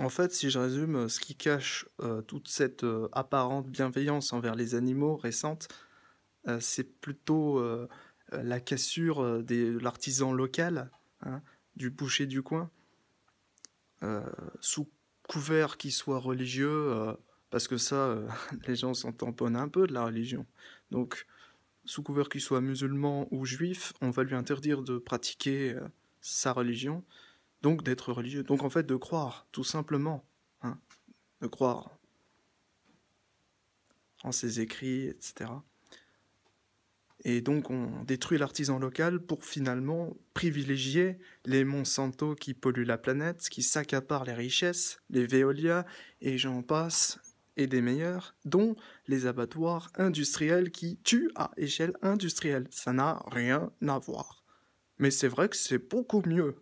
En fait, si je résume, euh, ce qui cache euh, toute cette euh, apparente bienveillance envers les animaux récente, c'est plutôt la cassure de l'artisan local, hein, du boucher du coin, sous couvert qu'il soit religieux, parce que ça, les gens s'en tamponnent un peu de la religion. Donc, sous couvert qu'il soit musulman ou juif, on va lui interdire de pratiquer sa religion donc d'être religieux, donc en fait de croire, tout simplement, hein, de croire en ses écrits, etc. Et donc on détruit l'artisan local pour finalement privilégier les Monsanto qui polluent la planète, qui s'accaparent les richesses, les Veolia, et j'en passe, et des meilleurs, dont les abattoirs industriels qui tuent à échelle industrielle. Ça n'a rien à voir. Mais c'est vrai que c'est beaucoup mieux